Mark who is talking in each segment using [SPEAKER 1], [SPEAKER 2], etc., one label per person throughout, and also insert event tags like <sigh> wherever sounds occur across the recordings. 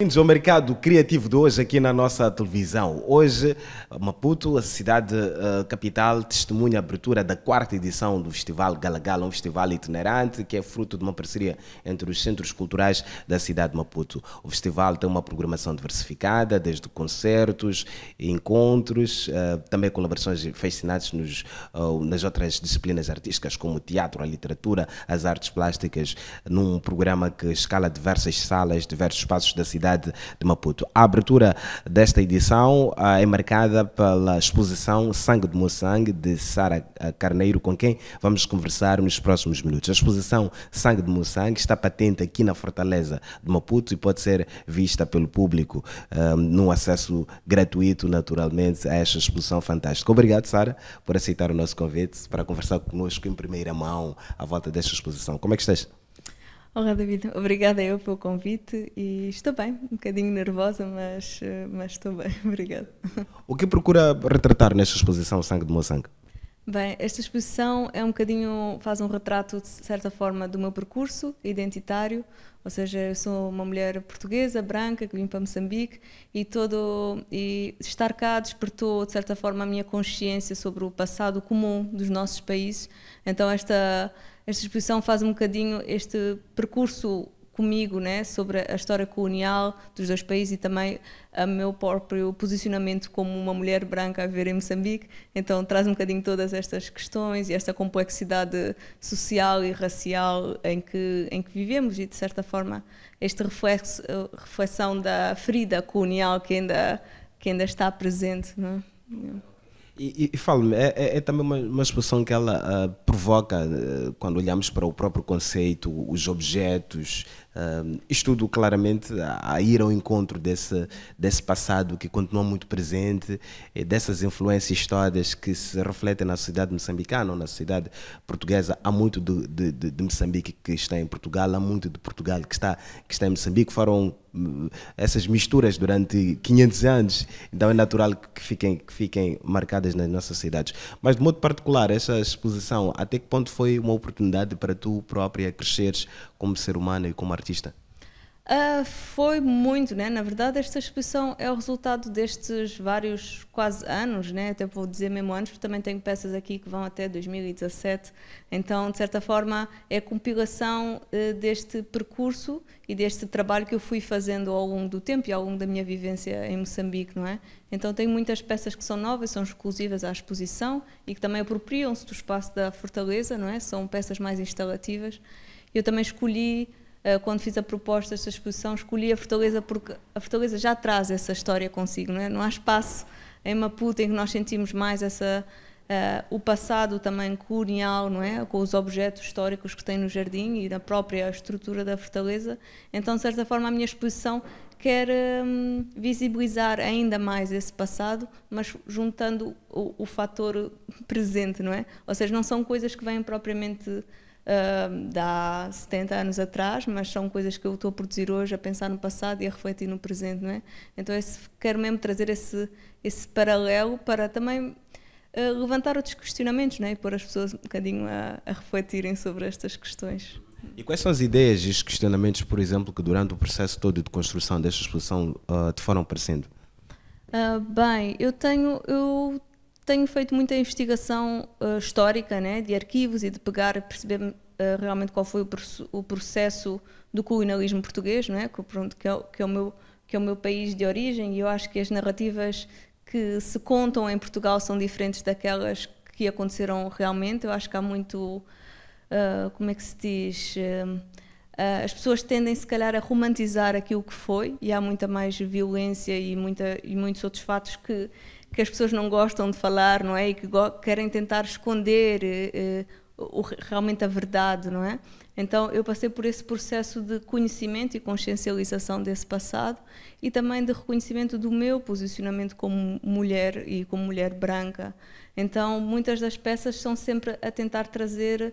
[SPEAKER 1] Bem-vindos ao Mercado Criativo de hoje aqui na nossa televisão. Hoje Maputo, a cidade uh, capital, testemunha a abertura da quarta edição do Festival Galagala, um festival itinerante que é fruto de uma parceria entre os centros culturais da cidade de Maputo. O festival tem uma programação diversificada, desde concertos, encontros, uh, também colaborações fascinantes nos, uh, nas outras disciplinas artísticas, como o teatro, a literatura, as artes plásticas, num programa que escala diversas salas, diversos espaços da cidade de Maputo. A abertura desta edição é marcada pela exposição Sangue de Moçangue, de Sara Carneiro, com quem vamos conversar nos próximos minutos. A exposição Sangue de Moçangue está patente aqui na Fortaleza de Maputo e pode ser vista pelo público um, num acesso gratuito, naturalmente, a esta exposição fantástica. Obrigado, Sara, por aceitar o nosso convite para conversar conosco em primeira mão à volta desta exposição. Como é que estás?
[SPEAKER 2] Olá, David. Obrigada eu pelo convite e estou bem, um bocadinho nervosa, mas, eh, mas estou bem. <laughs> Obrigada.
[SPEAKER 1] O que procura retratar nesta exposição Sangue do Meu Sangue?
[SPEAKER 2] Bem, esta exposição é um bocadinho, faz um retrato, de certa forma, do meu percurso identitário, ou seja, eu sou uma mulher portuguesa, branca, que vim para Moçambique e todo e estar cá despertou de certa forma a minha consciência sobre o passado comum dos nossos países. Então esta esta exposição faz um bocadinho este percurso comigo, né, sobre a história colonial dos dois países e também o meu próprio posicionamento como uma mulher branca a viver em Moçambique. Então traz um bocadinho todas estas questões e esta complexidade social e racial em que em que vivemos e de certa forma esta reflexo, reflexão da ferida colonial que ainda que ainda está presente, né?
[SPEAKER 1] E, e, e falo-me, é, é, é, também uma, uma expressão que ela uh, provoca, eh, quando olhamos para o próprio conceito, os objetos, estudo eh, claramente a, ir ao encontro desse, desse passado que continua muito presente, dessas influências todas que se refletem na sociedade moçambicana ou na sociedade portuguesa. Há muito de, de, de, Moçambique que está em Portugal, há muito de Portugal que está, que está em Moçambique. Foram eh, essas misturas durante 500 anos, então é natural que fiquem, que fiquem marcadas nas nossas cidades. Mas de modo particular, essa exposição até que ponto foi uma oportunidade para tu própria cresceres como ser humano e como artista?
[SPEAKER 2] Uh, foi muito, né? Na verdade, esta exposição é o resultado destes vários quase anos, né? Até vou dizer mesmo anos, porque também tenho peças aqui que vão até 2017. Então, de certa forma, é a compilação uh, deste percurso e deste trabalho que eu fui fazendo ao longo do tempo e ao longo da minha vivência em Moçambique, não é? Então, tenho muitas peças que são novas, são exclusivas à exposição e que também apropriam-se do espaço da fortaleza, não é? São peças mais instalativas. Eu também escolhi eh, quando fiz a proposta desta exposição, escolhi a Fortaleza porque a Fortaleza já traz essa história consigo, não, é? não há espaço em Maputo em que nós sentimos mais essa, uh, o passado também colonial, não é? com os objetos históricos que tem no jardim e da própria estrutura da Fortaleza. Então, de certa forma, a minha exposição quer um, visibilizar ainda mais esse passado, mas juntando o, o fator presente, não é? Ou seja, não são coisas que vêm propriamente uh, 70 anos atrás, mas são coisas que eu estou a produzir hoje, a pensar no passado e a refletir no presente, não é? Então esse, quero mesmo trazer esse, esse paralelo para também uh, levantar outros questionamentos, não é? E pôr as pessoas um bocadinho a, a refletirem sobre estas questões.
[SPEAKER 1] E quais são as ideias e os questionamentos, por exemplo, que durante o processo todo de construção desta exposição uh, te foram aparecendo?
[SPEAKER 2] Uh, bem, eu tenho, eu tenho feito muita investigação uh, histórica, né, de arquivos e de pegar e perceber uh, realmente qual foi o, o, processo do colonialismo português, não é? Que, pronto, que, é, que, é o meu, que é o meu país de origem, e eu acho que as narrativas que se contam em Portugal são diferentes daquelas que aconteceram realmente. Eu acho que há muito. Uh, como é que se diz? as pessoas tendem, se calhar, a romantizar aquilo que foi, e há muita mais violência e, muita, e muitos outros fatos que que as pessoas não gostam de falar, não é? E que querem tentar esconder eh, eh, o, realmente a verdade, não é? Então eu passei por esse processo de conhecimento e consciencialização desse passado e também de reconhecimento do meu posicionamento como mulher e como mulher branca. Então muitas das peças são sempre a tentar trazer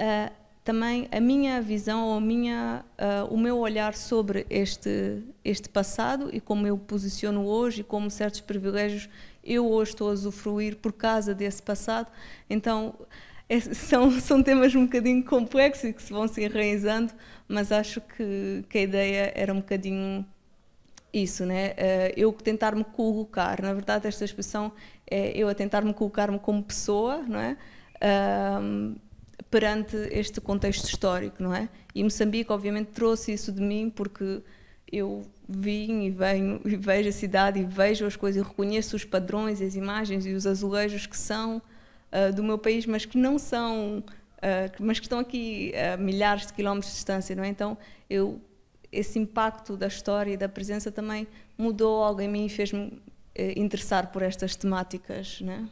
[SPEAKER 2] uh, também a minha visão ou a minha, uh, o meu olhar sobre este este passado e como eu posiciono hoje e como certos privilégios eu hoje estou a usufruir por causa desse passado. Então, é, são, <laughs> são temas um bocadinho complexos e que se vão se enraizando, mas acho que, que a ideia era um bocadinho isso, né? Eh, eu tentar-me colocar, na verdade, esta expressão é eu a tentar-me colocar-me como pessoa, não é? perante este contexto histórico, não é? E Moçambique, obviamente, trouxe isso de mim porque eu vim e venho e vejo a cidade e vejo as coisas e reconheço os padrões, as imagens e os azulejos que são uh, do meu país, mas que não são, uh, mas que estão aqui a milhares de quilómetros de distância, não é? Então eu esse impacto da história e da presença também mudou algo em mim e fez-me eh, interessar por estas temáticas, né?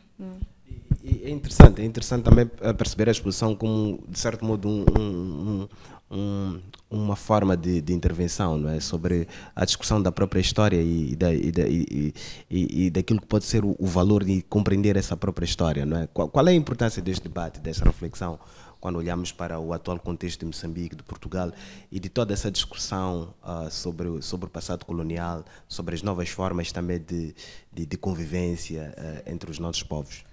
[SPEAKER 1] é interessante, é interessante também perceber a exposição como de certo modo um, um um, uma forma de, de intervenção não é? sobre a discussão da própria história e, e, da, e, da, e, e, daquilo que pode ser o, o, valor de compreender essa própria história. Não é? Qual, qual, é a importância deste debate, dessa reflexão, quando olhamos para o atual contexto de Moçambique, de Portugal e de toda essa discussão uh, sobre, sobre o passado colonial, sobre as novas formas também de, de, de convivência uh, entre os nossos povos?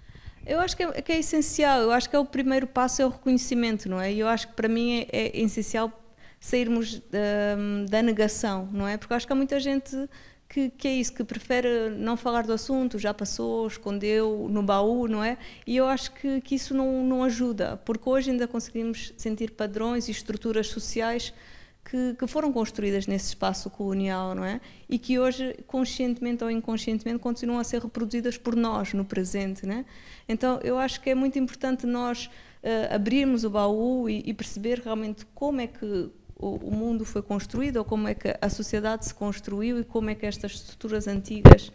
[SPEAKER 2] Eu acho que é, que é, essencial, eu acho que é o primeiro passo é o reconhecimento, não é? E eu acho que para mim é, é essencial sairmos da, da, negação, não é? Porque eu acho que há muita gente que, que, é isso, que prefere não falar do assunto, já passou, escondeu no baú, não é? E eu acho que, que isso não, não ajuda, porque hoje ainda conseguimos sentir padrões e estruturas sociais que, que, foram construídas nesse espaço colonial, não é? E que hoje, conscientemente ou inconscientemente, continuam a ser reproduzidas por nós no presente, né? Então, eu acho que é muito importante nós uh, abrirmos o baú e, e, perceber realmente como é que o, o, mundo foi construído, ou como é que a sociedade se construiu e como é que estas estruturas antigas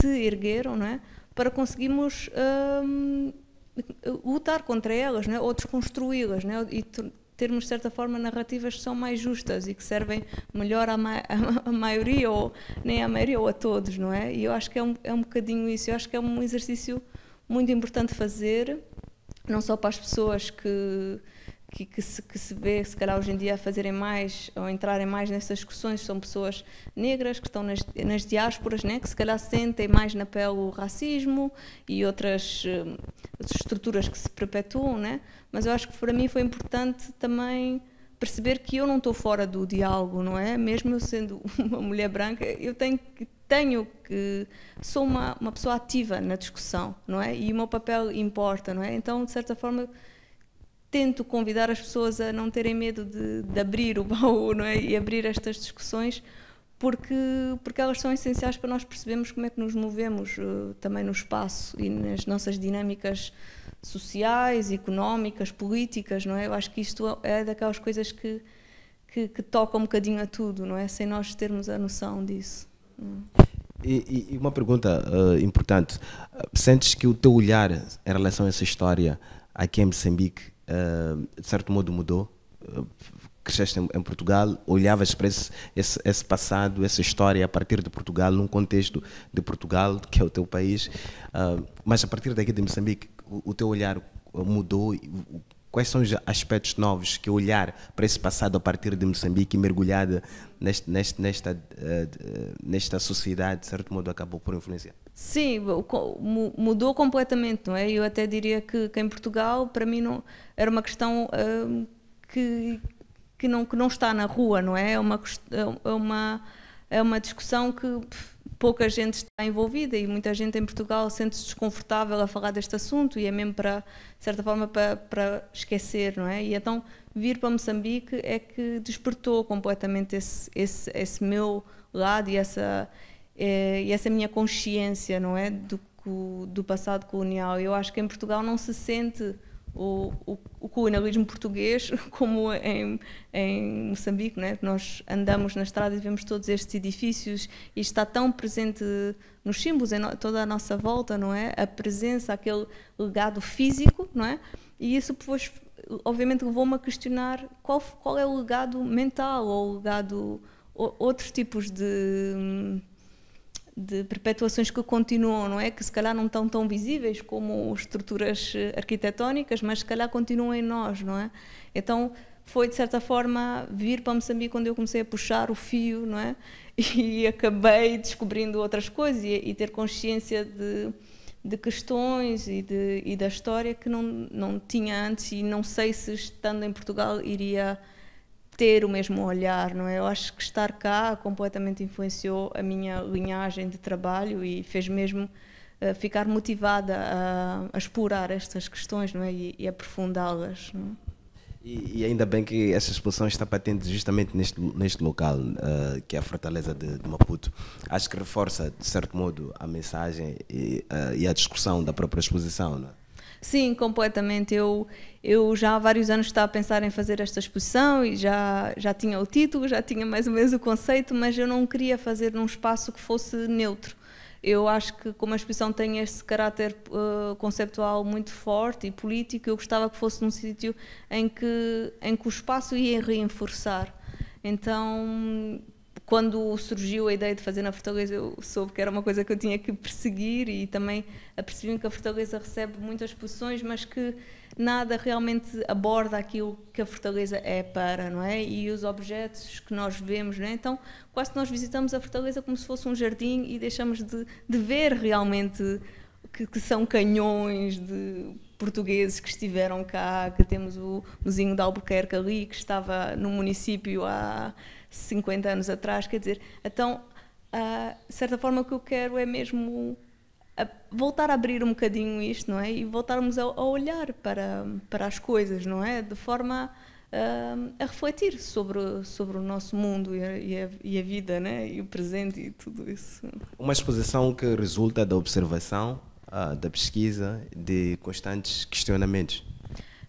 [SPEAKER 2] se ergueram, não é? Para conseguirmos uh, lutar contra elas, né? Ou desconstruí-las, né? E termos, de certa forma, narrativas que são mais justas e que servem melhor à, ma <laughs> maioria, ou nem à maioria, ou a todos, não é? E eu acho que é um, é um bocadinho isso. Eu acho que é um exercício muito importante fazer, não só para as pessoas que, que, que, se, que se vê, se calhar, hoje em dia a fazerem mais ou entrarem mais nessas discussões, são pessoas negras que estão nas, nas diásporas, né? que se calhar sentem mais na pele o racismo e outras eh, estruturas que se perpetuam, né? mas eu acho que para mim foi importante também perceber que eu não estou fora do diálogo, não é? Mesmo eu sendo <laughs> uma mulher branca, eu tenho que tenho que sou uma, uma pessoa ativa na discussão, não é? E o meu papel importa, não é? Então, de certa forma, tento convidar as pessoas a não terem medo de, de abrir o <laughs> baú, não é? E abrir estas discussões, porque porque elas são essenciais para nós percebermos como é que nos movemos uh, também no espaço e nas nossas dinâmicas sociais, económicas, políticas, não é? Eu acho que isto é daquelas coisas que, que, que tocam um bocadinho a tudo, não é? Sem nós termos a noção disso.
[SPEAKER 1] E, e, uma pergunta uh, importante: sentes que o teu olhar em relação a essa história aqui em Moçambique, uh, de certo modo, mudou? Eh, cresceste em, em, Portugal, olhavas para esse, esse, esse, passado, essa história a partir de Portugal, num contexto de Portugal, que é o teu país, uh, mas a partir daqui de Moçambique, o, teu olhar mudou? Quais são os aspectos novos que olhar para esse passado a partir de Moçambique mergulhada neste, neste, nesta, eh, eh, nesta sociedade, de certo modo, acabou por influenciar?
[SPEAKER 2] Sim, mudou completamente, não é? Eu até diria que, que em Portugal, para mim, não, era uma questão hum, que, que, não, que não está na rua, não é? É uma, é, é uma, é uma discussão que. Pff, pouca gente está envolvida e muita gente em Portugal sente-se desconfortável a falar deste assunto e é mesmo para, de certa forma, para, para esquecer, não é? E então vir para Moçambique é que despertou completamente esse, esse, esse meu lado e essa, é, e essa minha consciência, não é? Do, do passado colonial. Eu acho que em Portugal não se sente o, o, o colonialismo português <laughs> como em, em Moçambique, né? nós andamos na estrada e vemos todos estes edifícios e está tão presente nos símbolos, em no, toda a nossa volta, não é? A presença, aquele legado físico, não é? E isso depois, obviamente, levou-me a questionar qual, qual é o legado mental ou o legado, ou, outros tipos de hum, de perpetuações que continuam, não é? Que se calhar não estão tão visíveis como estruturas eh, arquitetónicas, mas se calhar continuam em nós, não é? Então foi de certa forma vir para Moçambique quando eu comecei a puxar o fio, não é? <laughs> E acabei descobrindo outras coisas e, e ter consciência de, de questões e, de, e da história que não, não tinha antes e não sei se estando em Portugal iria ter o mesmo olhar, não é? Eu acho que estar cá completamente influenciou a minha linhagem de trabalho e fez mesmo uh, ficar motivada a, a, explorar estas questões, não é? E, e aprofundá-las. É?
[SPEAKER 1] E, e, ainda bem que essa exposição está patente justamente neste, neste local, uh, que é a Fortaleza de, de, Maputo. Acho que reforça, de certo modo, a mensagem e, uh, e a discussão da própria exposição, não é?
[SPEAKER 2] Sim, completamente. Eu, eu já há vários anos estava a pensar em fazer esta exposição e já, já tinha o título, já tinha mais ou menos o conceito, mas eu não queria fazer num espaço que fosse neutro. Eu acho que, como a exposição tem esse caráter uh, conceptual muito forte e político, eu gostava que fosse num sítio em que, em que o espaço ia reenforçar. Então, quando surgiu a ideia de fazer na Fortaleza, eu soube que era uma coisa que eu tinha que perseguir e também apercebi-me que a Fortaleza recebe muitas posições, mas que nada realmente aborda aquilo que a Fortaleza é para, não é? E os objetos que nós vemos, não é? Então, quase que nós visitamos a Fortaleza como se fosse um jardim e deixamos de, de ver realmente que, que são canhões de portugueses que estiveram cá, que temos o Muzinho de Albuquerque ali, que estava no município há. 50 anos atrás, quer dizer, então, uh, de certa forma, o que eu quero é mesmo a voltar a abrir um bocadinho isto, não é? E voltarmos a, a olhar para, para as coisas, não é? De forma uh, a refletir sobre, sobre o nosso mundo e a, e, a, e a, vida, né? E o presente e tudo isso.
[SPEAKER 1] Uma exposição que resulta da observação, ah, da pesquisa, de constantes questionamentos.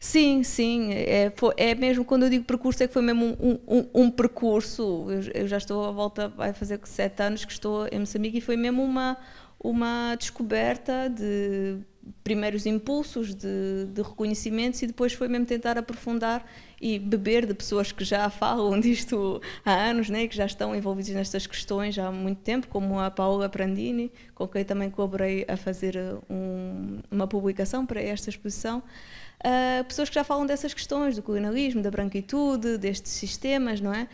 [SPEAKER 2] Sim, sim. É, foi, é mesmo, quando eu digo percurso, é que foi mesmo um, um, um percurso. Eu, eu, já estou à volta, vai fazer sete anos que estou em Moçambique e foi mesmo uma, uma descoberta de primeiros impulsos de, de reconhecimentos e depois foi mesmo tentar aprofundar e beber de pessoas que já <laughs> falam disto há anos, né, que já estão envolvidos nestas questões há muito tempo, como a Paola Prandini, com quem também colaborei a fazer eh, um, uma publicação para esta exposição uh, pessoas que já falam dessas questões, do colonialismo, da branquitude, destes sistemas, não é?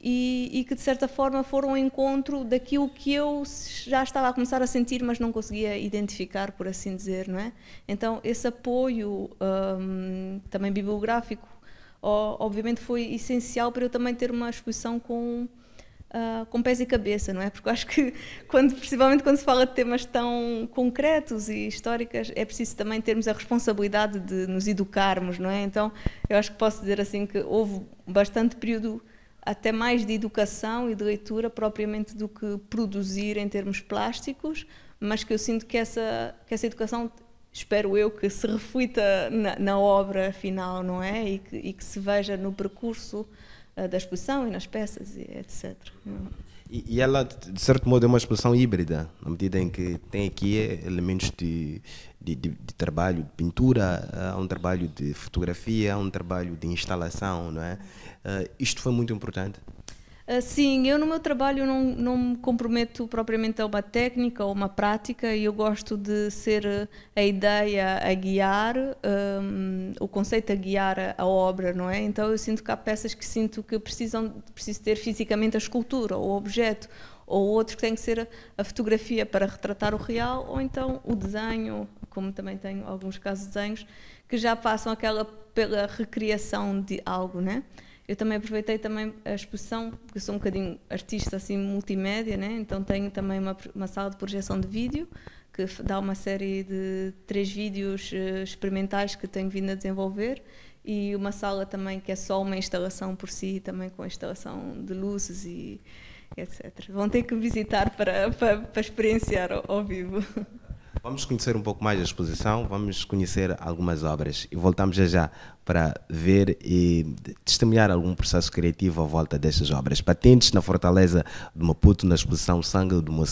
[SPEAKER 2] E, e, que de certa forma foram ao encontro daquilo que eu já estava a começar a sentir, mas não conseguia identificar, por assim dizer, não é? Então esse apoio um, também bibliográfico, obviamente foi essencial para eu também ter uma exposição com uh, com pés e cabeça, não é? Porque eu acho que, <laughs> quando, principalmente quando se fala de temas tão concretos e históricos, é preciso também termos a responsabilidade de nos educarmos, não é? Então, eu acho que posso dizer assim que houve bastante período até mais de educação e de leitura propriamente do que produzir em termos plásticos, mas que eu sinto que essa, que essa educação, espero eu, que se reflita na, na obra final, não é? E que, e que se veja no percurso eh, da exposição e nas peças, e etc.
[SPEAKER 1] E, e, ela, de certo modo, é uma exposição híbrida, na medida em que tem aqui eh, elementos de, de, de, de trabalho de pintura, eh, há um trabalho de fotografia, há um trabalho de instalação, não é? Uh, isto foi muito importante.
[SPEAKER 2] Sim, eu no meu trabalho não, não me comprometo propriamente a uma técnica ou uma prática, e eu gosto de ser eh, a ideia a guiar, um, o conceito a guiar a, obra, não é? Então eu sinto que há peças que sinto que precisam preciso ter fisicamente a escultura ou o objeto, ou outros que têm que ser a, fotografia para retratar o real, ou então o desenho, como também tenho alguns casos de desenhos, que já passam aquela pela recriação de algo, não é? eu também aproveitei também a exposição, porque eu sou um bocadinho artista assim multimédia, né? então tenho também uma, uma sala de projeção de vídeo que dá uma série de três vídeos eh, experimentais que tenho vindo a desenvolver e uma sala também que é só uma instalação por si, também com a instalação de luzes e etc. Vão ter que visitar para, <laughs> para, para experienciar ao, ao vivo. <laughs> Vamos conhecer
[SPEAKER 1] um pouco mais a exposição, vamos conhecer algumas obras e voltamos já já para ver e testemunhar algum processo criativo à volta destas obras. Patentes na Fortaleza de Maputo, na exposição Sangue do Meu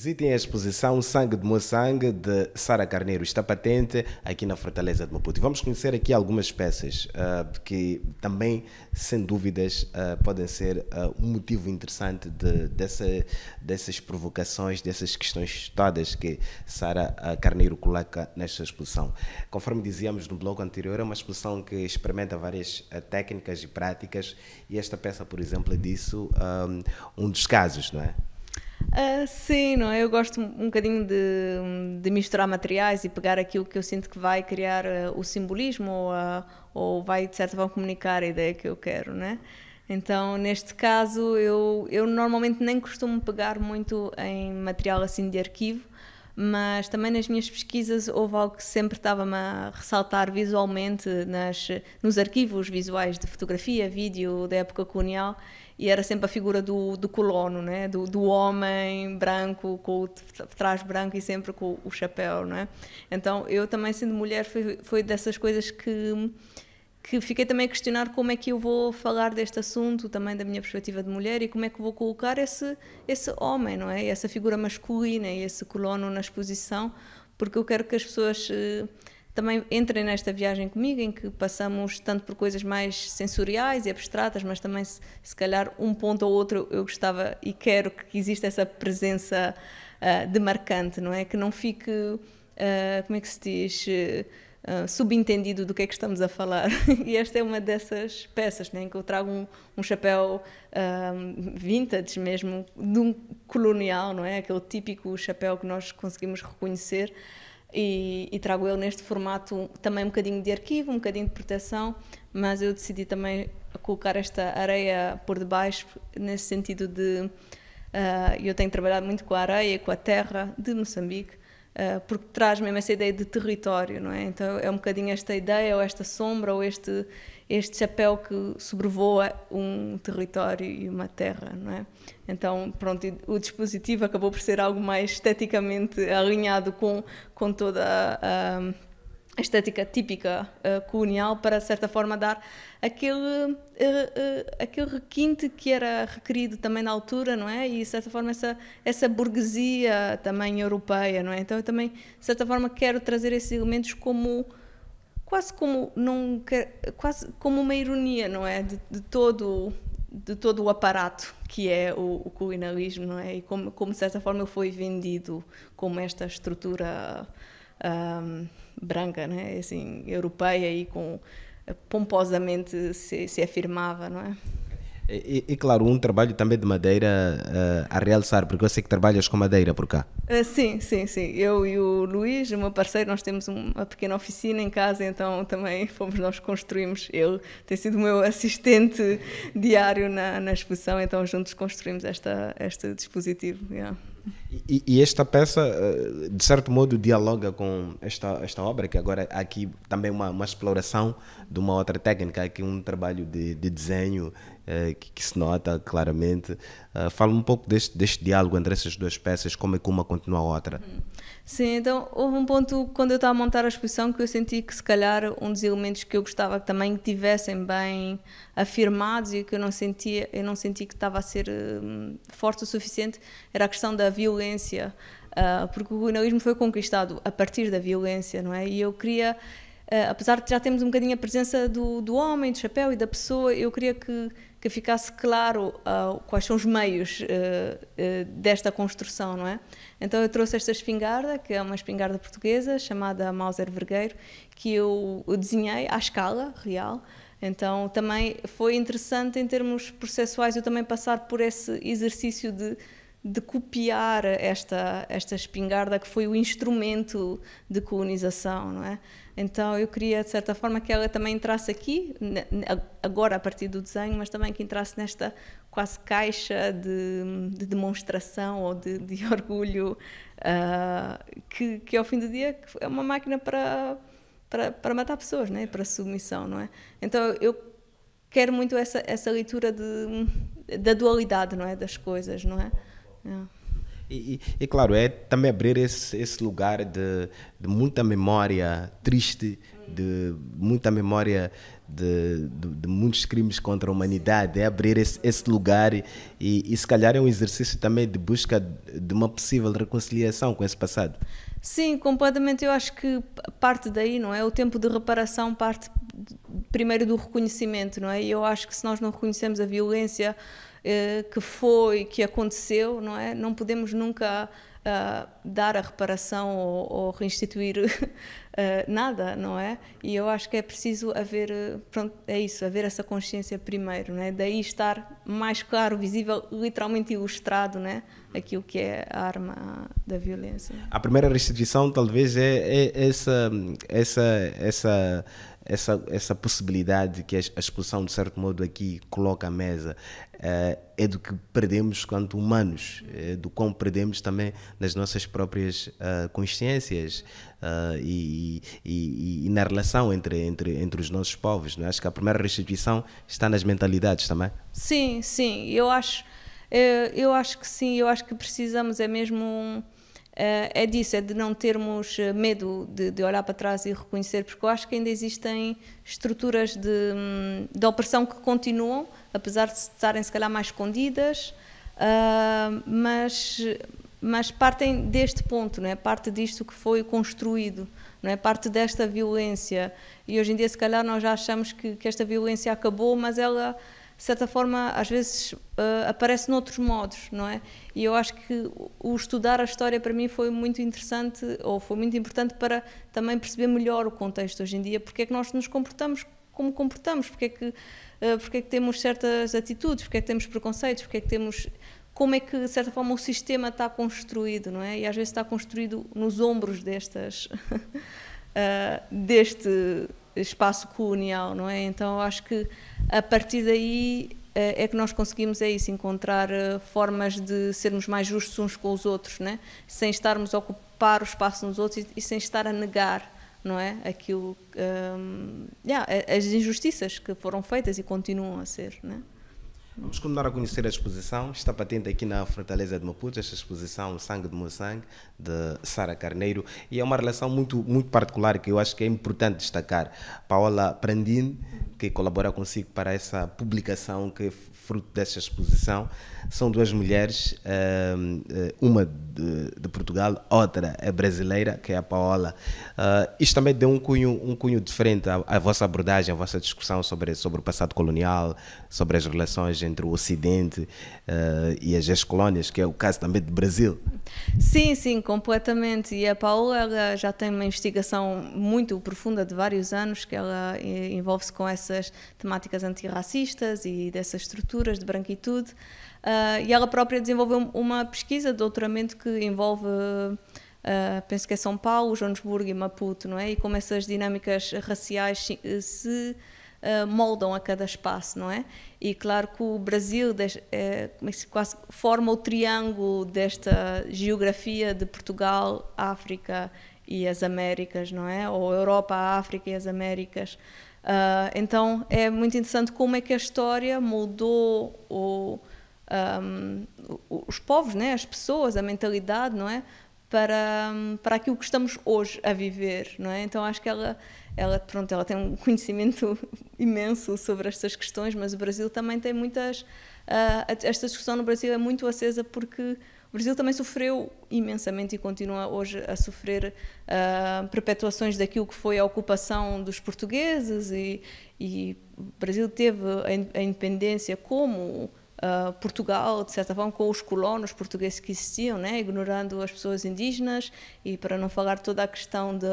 [SPEAKER 1] Visitem a exposição Sangue de Moçangue de Sara Carneiro. Está patente aqui na Fortaleza de Maputo. E vamos conhecer aqui algumas peças uh, que também, sem dúvidas, uh, podem ser uh, um motivo interessante de, dessa, dessas provocações, dessas questões todas que Sara Carneiro coloca nesta exposição. Conforme dizíamos no bloco anterior, é uma exposição que experimenta várias técnicas e práticas e esta peça, por exemplo, é disso um dos casos, não é?
[SPEAKER 2] Uh, sim, não é? Eu gosto um, um bocadinho de, de, misturar materiais e pegar aquilo que eu sinto que vai criar uh, o simbolismo ou, uh, ou, vai, de certa forma, comunicar a ideia que eu quero, né? Então, neste caso, eu, eu normalmente nem costumo pegar muito em material assim de arquivo, mas também nas minhas pesquisas houve algo que sempre estava-me a ressaltar visualmente nas, nos arquivos visuais de fotografia, vídeo da época colonial e era sempre a figura do, do colono, né? Do, do, homem branco, com o traje branco e sempre com o chapéu. Né? Então, eu também, sendo mulher, foi, foi dessas coisas que que fiquei também a questionar como é que eu vou falar deste assunto também da minha perspectiva de mulher e como é que vou colocar esse esse homem não é essa figura masculina e esse colono na exposição porque eu quero que as pessoas eh, também entrem nesta viagem comigo, em que passamos tanto por coisas mais sensoriais e abstratas, mas também, se, se calhar, um ponto ou outro eu gostava e quero que exista essa presença uh, ah, demarcante, não é? Que não fique, uh, como é que se diz, uh, subentendido do que é que estamos a falar. <laughs> e esta é uma dessas peças, né? em que eu trago um, um chapéu vintage mesmo, de um colonial, não é? Aquele típico chapéu que nós conseguimos reconhecer. E, e, trago ele neste formato também um bocadinho de arquivo, um bocadinho de proteção, mas eu decidi também colocar esta areia por debaixo, nesse sentido de. Uh, eu tenho trabalhado muito com a areia, com a terra de Moçambique, uh, porque traz mesmo essa ideia de território, não é? Então é um bocadinho esta ideia, ou esta sombra, ou este, este chapéu que sobrevoa um território e uma terra, não é? Então, pronto, o dispositivo acabou por ser algo mais esteticamente alinhado com, com toda a, a estética típica uh, colonial para, de certa forma, dar aquele, eh, eh, aquele requinte que era requerido também na altura, não é? E, de certa forma, essa, essa burguesia também europeia, não é? Então, eu também, de certa forma, quero trazer esses elementos como quase como num, quase como uma ironia, não é, de, de todo de todo o aparato que é o, o, culinarismo, não é? E como, como de certa forma foi vendido como esta estrutura um, branca, né? Assim, europeia e com pomposamente se, se afirmava, não é?
[SPEAKER 1] E, e, claro, um trabalho também de madeira uh, a realçar, porque eu sei que trabalhas com madeira por cá.
[SPEAKER 2] Uh, sim, sim, sim. Eu e o Luís, o meu parceiro, nós temos uma pequena oficina em casa, então também fomos nós construímos. Ele tem sido o meu <laughs> assistente diário na, na exposição, então juntos construímos esta, este dispositivo. Yeah.
[SPEAKER 1] E, e, esta peça, eh, de certo modo, dialoga com esta, esta obra, que agora há aqui também uma, uma exploração de uma outra técnica, aqui um trabalho de, de desenho eh, que, que, se nota claramente. Eh, fala um pouco deste, deste diálogo entre essas duas peças, como é que uma continua a outra.
[SPEAKER 2] Sim, então houve um ponto quando eu estava a montar a exposição que eu senti que se calhar um dos elementos que eu gostava que também tivessem bem afirmados e que eu não sentia, eu não senti que estava a ser hum, forte o suficiente era a questão da violência, uh, porque o jornalismo foi conquistado a partir da violência, não é? E eu queria Uh, apesar de já termos um bocadinho a presença do, do homem, do chapéu e da pessoa, eu queria que que ficasse claro uh, quais são os meios uh, uh, desta construção, não é? Então eu trouxe esta espingarda, que é uma espingarda portuguesa chamada Mauser Vergueiro, que eu desenhei à escala real. Então também foi interessante em termos processuais eu também passar por esse exercício de de copiar esta esta espingarda que foi o instrumento de colonização, não é? Então eu queria de certa forma que ela também entrasse aqui agora a partir do desenho, mas também que entrasse nesta quase caixa de, de demonstração ou de, de <laughs> orgulho uh, que, que ao fim do dia é uma máquina para para, para matar pessoas, é? Para submissão, não é? Então eu quero muito essa essa leitura de da dualidade, não é? Das coisas, não é? É.
[SPEAKER 1] E, e, e, claro, é também abrir esse, esse lugar de, de muita memória triste, de muita memória de, de, de, muitos crimes contra a humanidade, é abrir esse, esse lugar e, e, se calhar é um exercício também de busca de uma possível reconciliação com esse passado.
[SPEAKER 2] Sim, completamente. Eu acho que parte daí, não é? O tempo de reparação parte primeiro do reconhecimento, não é? E eu acho que se nós não reconhecemos a violência eh, que foi, que aconteceu, não é? Não podemos nunca uh, dar a reparação ou, ou reinstituir uh, <laughs> nada, não é? E eu acho que é preciso haver, eh, pronto, é isso, haver essa consciência primeiro, né? Daí estar mais claro, visível, literalmente ilustrado, né? Aquilo que é a arma da violência.
[SPEAKER 1] A primeira restituição talvez é, é essa, essa, essa essa, essa possibilidade que a expulsão, de certo modo, aqui coloca à mesa eh, é do que perdemos quanto humanos, é do quão perdemos também nas nossas próprias eh, consciências e, e, e, na relação entre, entre, entre os nossos povos. Não é? Acho que a primeira restituição está nas mentalidades também.
[SPEAKER 2] Sim, sim, eu acho. Eu acho que sim, eu acho que precisamos é mesmo eh, é disso, é de não termos eh, medo de, de, olhar para trás e reconhecer, porque eu acho que ainda existem estruturas de, hum, de opressão que continuam, apesar de estarem se calhar mais escondidas, uh, mas, mas partem deste ponto, não é? parte disto que foi construído, não é? parte desta violência. E hoje em dia, se calhar, nós já achamos que, que esta violência acabou, mas ela de certa forma, às vezes uh, aparece noutros modos, não é? E eu acho que o estudar a história para mim foi muito interessante, ou foi muito importante para também perceber melhor o contexto hoje em dia, porque é que nós nos comportamos como comportamos, porque é que, uh, porque é que temos certas atitudes, porque é que temos preconceitos, porque é que temos como é que, de certa forma, o sistema está construído, não é? E às vezes está construído nos ombros destas, uh, <laughs> deste, espaço colonial, não é? Então acho que a partir daí eh, é que nós conseguimos é isso, encontrar eh, formas de sermos mais justos uns com os outros, né? sem estarmos a ocupar o espaço nos outros e, sem estar a negar não é aquilo um, ehm, yeah, as injustiças que foram feitas e continuam a ser, não é?
[SPEAKER 1] Vamos começar a conhecer a exposição. Está patente aqui na Fortaleza de Maputo esta exposição Sangue de Meu Sangue, de Sara Carneiro. E é uma relação muito, muito particular que eu acho que é importante destacar. Paola Prandin, que colabora consigo para essa publicação que fruto dessa exposição, são duas mulheres, eh, uma de, Portugal, outra é brasileira, que é a Paola. Ah, isto também deu um cunho, um cunho diferente à, à vossa abordagem, à vossa discussão sobre, sobre o passado colonial, sobre as relações entre o Ocidente ah, e as ex-colónias, que é o caso também do Brasil.
[SPEAKER 2] Sim, sim, completamente. E a Paola ela já tem uma investigação muito profunda de vários anos que ela eh, envolve-se com essas temáticas antirracistas e dessa estrutura de branquitude. Uh, e ela própria desenvolveu uma pesquisa de doutoramento que envolve, uh, penso que é São Paulo, Joanesburgo e Maputo, não é? E como essas dinâmicas raciais se, se uh, moldam a cada espaço, não é? E claro que o Brasil é, é quase forma o triângulo desta geografia de Portugal, África e as Américas, não é? Ou Europa, África e as Américas. Uh, então é muito interessante como é que a história moldou o, um, os povos, né? as pessoas, a mentalidade, não é? Para, para aquilo que estamos hoje a viver, não é? Então acho que ela, ela, pronto, ela tem um <laughs> conhecimento imenso sobre estas questões, mas o Brasil também tem muitas. Uh, esta discussão no Brasil é muito acesa porque o Brasil também sofreu imensamente e continua hoje a sofrer uh, perpetuações daquilo que foi a ocupação dos portugueses e, e o Brasil teve a independência como Uh, Portugal, de certa forma, com os colonos portugueses que existiam, né? ignorando as pessoas indígenas e para não falar toda a questão de,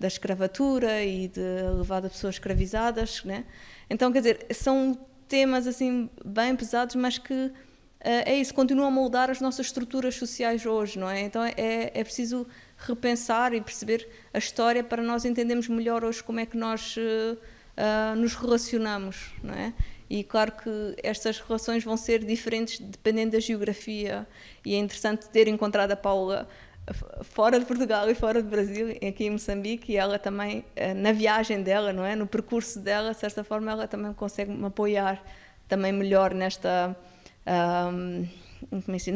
[SPEAKER 2] da escravatura e de levada de pessoas escravizadas. Né? Então, quer dizer, são temas assim bem pesados, mas que eh, é isso, continua a moldar as nossas estruturas sociais hoje, não é? Então é, é preciso repensar e perceber a história para nós entendermos melhor hoje como é que nós uh, nos relacionamos, não é? E claro que estas relações vão ser diferentes dependendo da geografia, e é interessante ter encontrado a Paula fora de Portugal e fora do Brasil, aqui em Moçambique, e ela também, na viagem dela, não é? No percurso dela, de certa forma, ela também consegue me apoiar também melhor nesta um, é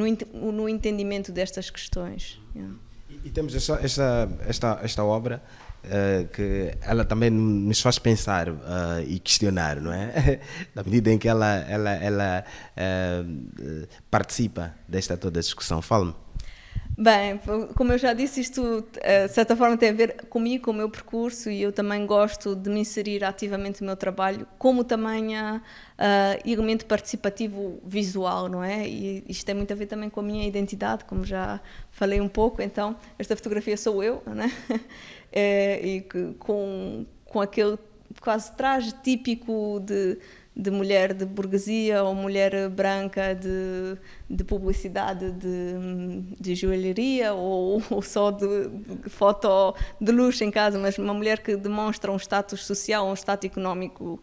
[SPEAKER 2] no, entendimento destas questões. Yeah.
[SPEAKER 1] E, e, temos essa, essa, esta, esta obra Uh, que ela também nos faz pensar uh, e questionar, não é? <laughs> Na medida em que ela, ela, ela uh, participa desta toda discussão. Fala-me.
[SPEAKER 2] Bem, como eu já disse, isto eh, de certa forma tem a ver comigo, com o meu percurso e eu também gosto de me inserir ativamente no meu trabalho, como também há uh, elemento participativo visual, não é? E isto tem muito a ver também com a minha identidade, como já falei um pouco, então esta fotografia sou eu, não é? é <laughs> e com, com aquele quase traje típico de de mulher de burguesia ou mulher branca de, de publicidade de, de joalheria ou, ou só de, de, foto de luxo em casa, mas uma mulher que demonstra um status social, um status económico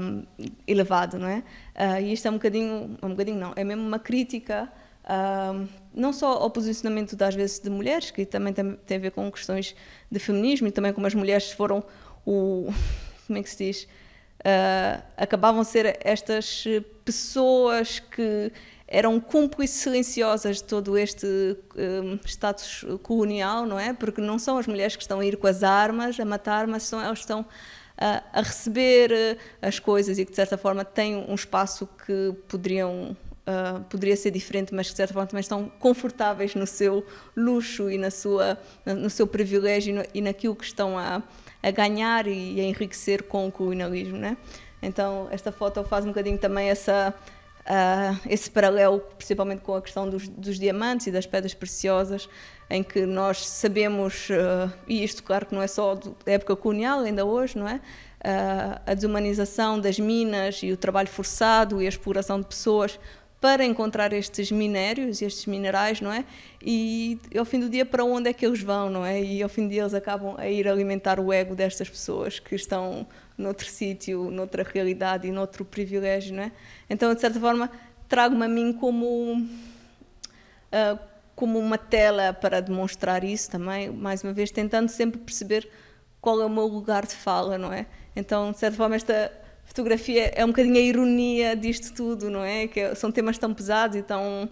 [SPEAKER 2] um, elevado, não é? Uh, e isto é um bocadinho, um bocadinho não, é mesmo uma crítica Uh, não só ao posicionamento das vezes de mulheres, que também tem, tem, a ver com questões de feminismo e também como as mulheres foram o <laughs> como é que se diz uh, acabavam a ser estas pessoas que eram cúmplices silenciosas de todo este um, ah, status colonial, não é? Porque não são as mulheres que estão a ir com as armas, a matar, mas são, elas estão a, ah, a receber as coisas e que, de certa forma, têm um espaço que poderiam Uh, poderia ser diferente, mas que de certa forma também estão confortáveis no seu luxo e na sua, no seu privilégio e, no, e naquilo que estão a, a ganhar e a enriquecer com o colonialismo, né? Então esta foto faz um bocadinho também essa uh, esse paralelo, principalmente com a questão dos, dos, diamantes e das pedras preciosas, em que nós sabemos, uh, e isto claro que não é só da época colonial, ainda hoje, não é? Uh, a desumanização das minas e o trabalho forçado e a exploração de pessoas para encontrar estes minérios, estes minerais, não é? E ao fim do dia para onde é que eles vão, não é? E ao fim do dia eles acabam a ir alimentar o ego destas pessoas que estão noutro sítio, noutra realidade e noutro privilégio, não é? Então, de certa forma, trago-me a mim como uh, como uma tela para demonstrar isso também, mais uma vez tentando sempre perceber qual é o meu lugar de fala, não é? Então, de certa forma, esta fotografia é um bocadinho a ironia disto tudo, não é? Que é- são temas tão pesados e tão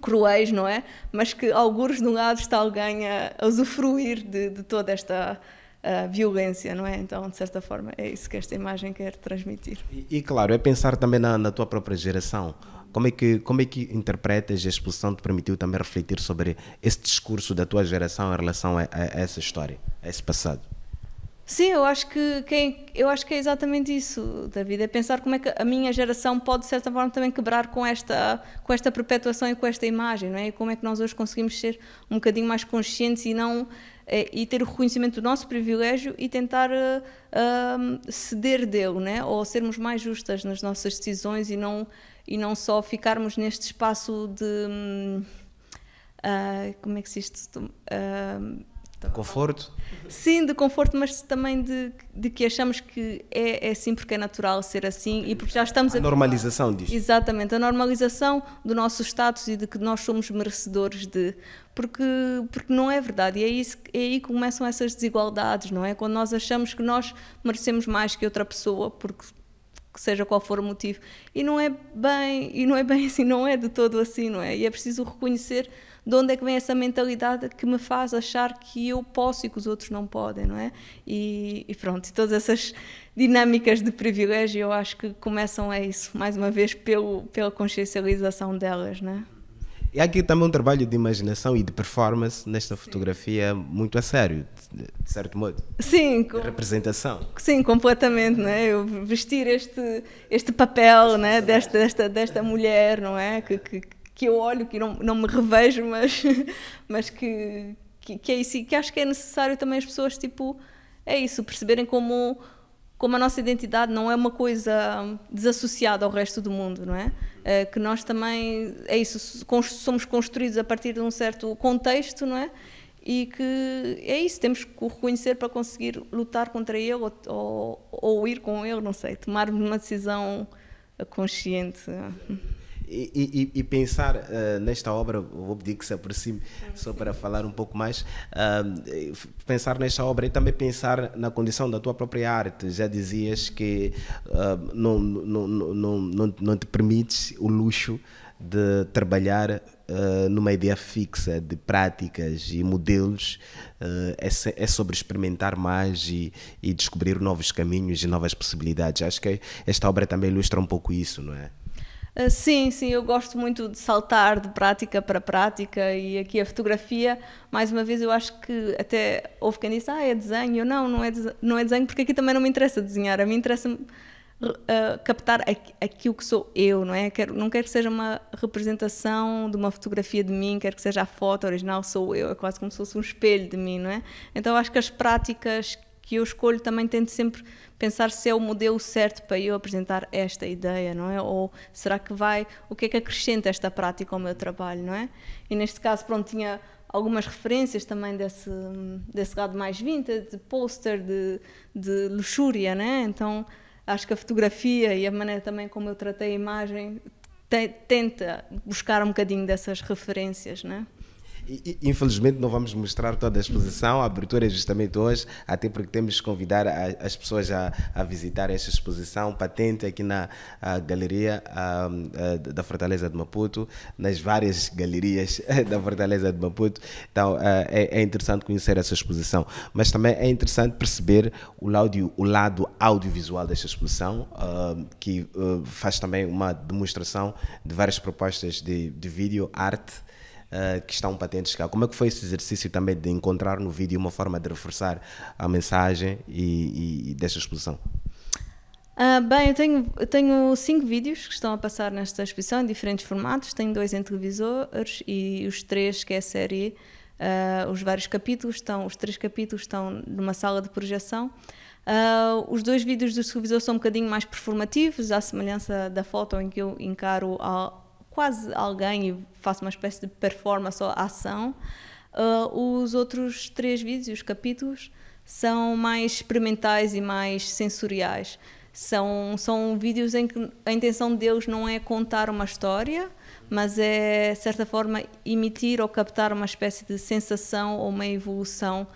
[SPEAKER 2] cruéis, não é? Mas que alguns de um lado está alguém a, usufruir de, de, toda esta uh, violência, não é? Então, de certa forma, é isso que esta imagem quer transmitir. E,
[SPEAKER 1] e claro, é pensar também na, na, tua própria geração. Como é, que, como é que interpretas a exposição te permitiu também refletir sobre esse discurso da tua geração em relação a, a, a essa história, a esse passado?
[SPEAKER 2] Sim, eu acho que, que é, eu acho que é exatamente isso, David, é pensar como é que a minha geração pode de certa forma também quebrar com esta com esta perpetuação e com esta imagem, não é? E como é que nós hoje conseguimos ser um bocadinho mais conscientes e não eh, e ter o reconhecimento do nosso privilégio e tentar uh, uh, ceder dele, né? ou sermos mais justas nas nossas decisões e não, e não só ficarmos neste espaço de. Uh, como é que se isto. Uh, hum,
[SPEAKER 1] de tá conforto?
[SPEAKER 2] Sim, de conforto, mas também de, de que achamos que é, é assim porque é natural ser assim e porque já estamos a. a normalização disto. Exatamente, a normalização do nosso status e de que nós somos merecedores de. Porque, porque não é verdade. E é, isso, é aí que começam essas desigualdades, não é? Quando nós achamos que nós merecemos mais que outra pessoa, porque seja qual for o motivo. E não é bem, e não é bem <laughs> assim, não é de todo assim, não é? E é preciso reconhecer de onde é que vem essa mentalidade que me faz achar que eu posso e que os outros não podem, não é? E, e pronto, todas essas dinâmicas de privilégio eu acho que começam a é isso, mais uma vez, pelo, pela consciencialização delas, não é?
[SPEAKER 1] E há aqui também um trabalho de imaginação e de performance nesta fotografia sim. muito a sério, de certo modo. Sim. Com, representação.
[SPEAKER 2] Sim, completamente, né? Eu vestir este, este papel, né? Desta, desta, desta mulher, não é? Que, que, que eu olho, que não, não me revejo, mas, <laughs> mas que, que, que, é isso. E que acho que é necessário também as pessoas, tipo, é isso, perceberem como, como a nossa identidade não é uma coisa desassociada ao resto do mundo, não é? é que nós também, é isso, somos construídos a partir de um certo contexto, não é? E que é isso, temos que o reconhecer para conseguir lutar contra ele ou, ou, ou ir com ele, não sei, tomar uma decisão consciente.
[SPEAKER 1] E, e, e pensar uh, nesta obra, vou pedir que se aproxime só para falar um pouco mais. Uh, pensar nesta obra e também pensar na condição da tua própria arte. Já dizias que uh, não, não, não, não, não te permites o luxo de trabalhar uh, numa ideia fixa de práticas e modelos, uh, é, é, sobre experimentar mais e, e, descobrir novos caminhos e novas possibilidades. Acho que esta obra também ilustra um pouco isso, não é?
[SPEAKER 2] Ah, sim, sim, eu gosto muito de saltar de prática para prática e aqui a fotografia, mais uma vez, eu acho que até houve quem disse, ah, é desenho. Eu, não, não é, não é desenho porque aqui também não me interessa desenhar, a mim interessa uh, ah, captar aquilo que sou eu, não é? Quero, não quero que seja uma representação de uma fotografia de mim, quero que seja a foto original, sou eu, é quase como se fosse um espelho de mim, não é? Então acho que as práticas que eu escolho também tento sempre pensar se é o modelo certo para eu apresentar esta ideia, não é? Ou será que vai, o que é que acrescenta esta prática ao meu trabalho, não é? E neste caso, pronto, tinha algumas referências também desse, desse lado mais vintage, de poster, de, de luxúria, né? Então, acho que a fotografia e a maneira também como eu tratei a imagem te, tenta buscar um bocadinho dessas referências, é?
[SPEAKER 1] E, infelizmente não vamos mostrar toda a exposição, a abertura é justamente hoje, até porque temos que convidar a, as pessoas a, a, visitar esta exposição patente aqui na Galeria a, da Fortaleza de Maputo, nas várias galerias <laughs> da Fortaleza de Maputo. Então é, é, interessante conhecer essa exposição, mas também é interessante perceber o, audio, o lado audiovisual desta exposição, ah, que ah, faz também uma demonstração de várias propostas de, de vídeo, arte uh, que estão patentes cá. Como é que foi esse exercício também de encontrar no vídeo uma forma de reforçar a mensagem e, e desta exposição?
[SPEAKER 2] Uh, bem, eu tenho, eu tenho cinco vídeos que estão a passar nesta exposição em diferentes formatos. Tenho dois em televisores e os três que é a série. Uh, os vários capítulos estão, os três capítulos estão numa sala de projeção. Uh, os dois vídeos do supervisor são um bocadinho mais performativos, à semelhança da foto em que eu encaro a, quase alguém e faço uma espécie de performance ou ação. Uh, os outros três vídeos, os capítulos, são mais experimentais e mais sensoriais. São, são vídeos em que a intenção deles não é contar uma história, mas é, de certa forma, emitir ou captar uma espécie de sensação ou uma evolução.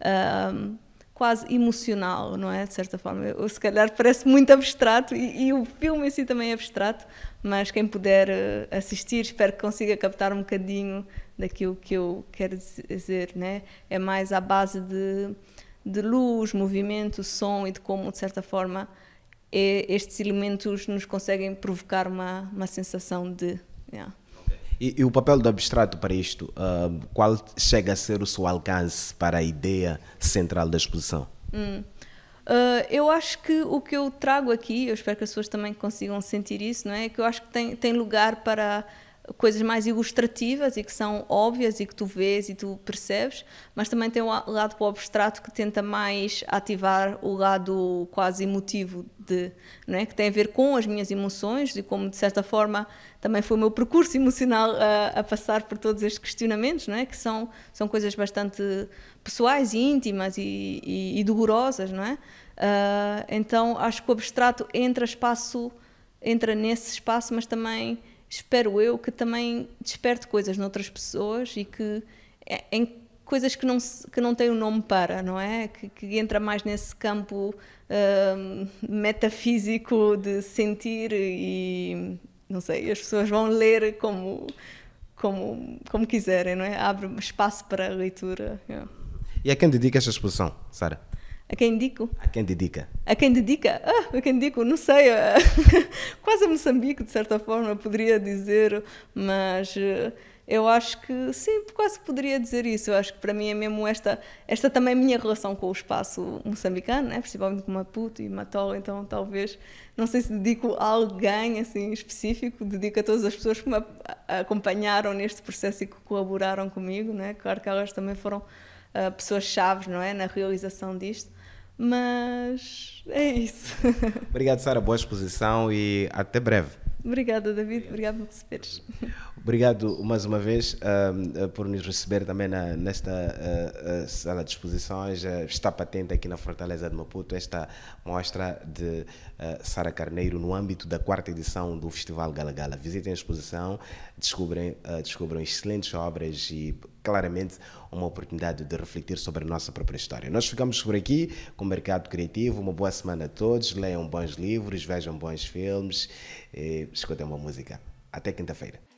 [SPEAKER 2] Uh, quase emocional, não é? De certa forma. Eu, se calhar parece muito abstrato e, e, o filme em si também é abstrato, mas quem puder eh, assistir, espero que consiga captar um bocadinho daquilo que eu quero dizer, né? É mais à base de, de luz, movimento, som e de como, de certa forma, é, estes elementos nos conseguem provocar uma, uma sensação de. Yeah.
[SPEAKER 1] E, e, o papel do abstrato para isto, uh, qual chega a ser o seu alcance para a ideia central da exposição?
[SPEAKER 2] Hum. Uh, eu acho que o que eu trago aqui, eu espero que as pessoas também consigam sentir isso, não é? Que eu acho que tem, tem lugar para coisas mais ilustrativas e que são óbvias e que tu vês e tu percebes, mas também tem o lado para o abstrato que tenta mais ativar o lado quase emotivo de, não é? que tem a ver com as minhas emoções e como de certa forma também foi o meu percurso emocional a, a passar por todos estes questionamentos, não é? que são são coisas bastante pessoais e íntimas e, e, e dolorosas, não é? Uh, então acho que o abstrato entra espaço entra nesse espaço, mas também espero eu que também desperte coisas noutras pessoas e que é, em coisas que não que não têm o um nome para não é que, que entra mais nesse campo uh, metafísico de sentir e não sei as pessoas vão ler como como como quiserem não é abre espaço para a leitura yeah.
[SPEAKER 1] e a quem dedica esta exposição Sara
[SPEAKER 2] a quem dedico? A
[SPEAKER 1] quem dedica.
[SPEAKER 2] A quem dedica? Ah, a quem dedico, não sei. Eh, <laughs> quase a Moçambique, de certa forma, poderia dizer, mas eh, eu acho que sim, quase poderia dizer isso. Eu acho que para mim é mesmo esta, esta também é a minha relação com o espaço moçambicano, né? principalmente com Maputo e Matola, então talvez, não sei se dedico a alguém assim específico, dedico a todas as pessoas que me acompanharam neste processo e que colaboraram comigo, né? claro que elas também foram uh, eh, pessoas chaves, não é, na realização disto mas é isso. <laughs>
[SPEAKER 1] Obrigado, Sara. Boa exposição e até breve.
[SPEAKER 2] Obrigada, David. Obrigado por me receberes.
[SPEAKER 1] Obrigado mais uma vez uh, por nos receber também na, nesta uh, sala de exposições. está patente aqui na Fortaleza de Maputo esta mostra de eh, Sara Carneiro no âmbito da quarta edição do Festival Gala Gala. Visitem a exposição, descobrem, eh, descobram excelentes obras e claramente uma oportunidade de refletir sobre a nossa própria história. Nós ficamos por aqui com o Mercado Criativo. Uma boa semana a todos. Leiam bons livros, vejam bons filmes, e escutem uma música. Até quinta-feira.